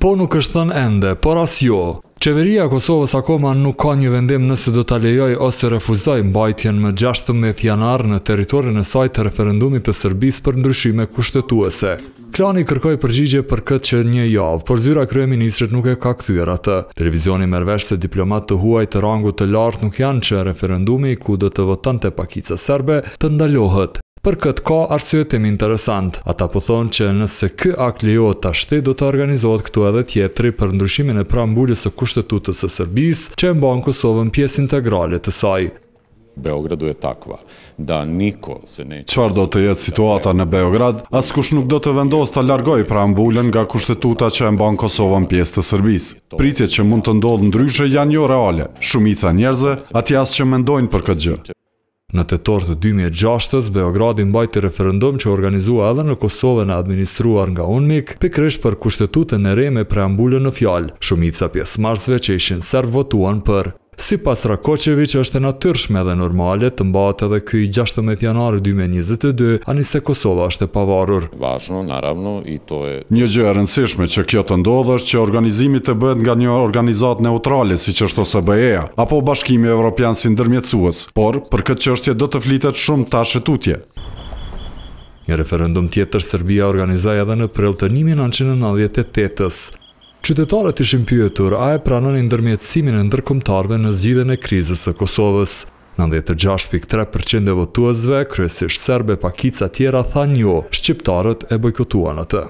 po nuk është thënë ende, por as jo. Qeveria Kosovës akoma nuk ka një vendim nëse do të lejoj ose refuzoj mbajtjen më 16 janar në teritorin e saj të referendumit të sërbis për ndryshime kushtetuese. Klani kërkoj përgjigje për këtë që një javë, por zyra krye ministrit nuk e ka këthyër atë. Televizioni mërvesh se diplomat të huaj të rangu të lartë nuk janë që referendumi ku do të votante pakica serbe të ndalohët për këtë ka arsyetim interesant. Ata po thonë që nëse kë akt lijo të ashti do të organizohet këtu edhe tjetëri për ndryshimin e prambullis së kushtetutës së Sërbis që e mbanë Kosovën pjesë integrale të saj. Beogradu e takva, da niko se ne... Qfar do të jetë situata në Beograd, as nuk do të vendos të largoj pra nga kushtetuta që e mbanë Kosovën pjesë të Sërbis. Pritje që mund të ndodhë ndryshë janë jo reale, shumica njerëzve, ati as që mendojnë për këtë gjë. Në të torë të 2006-ës, Beogradin bajti referendum që organizua edhe në Kosovë në administruar nga UNMIK, pikrish për kushtetutën e re me preambullën në fjalë. Shumica pjesë marsve që ishin serv votuan për Si pas Rakoqeviq është natyrshme dhe normale të mbate dhe këj 16 janar 2022, ani se Kosova është e pavarur. Një gjë e rëndësishme që kjo të ndodhë është që organizimit të bëhet nga një organizat neutrale, si që është ose BEA, apo bashkimi Evropian si ndërmjetësues, por për këtë qështje do të flitet shumë tashetutje. Një referendum tjetër Serbia organizaj edhe në prill të 1998-ës. Qytetarët ishim pyetur a e pranon i ndërmjetësimin e ndërkomtarve në zgjidhjen e krizës së Kosovës. 96.3% e votuesve, kryesisht serbe pa kica tjera, than jo, shqiptarët e bojkotuan atë.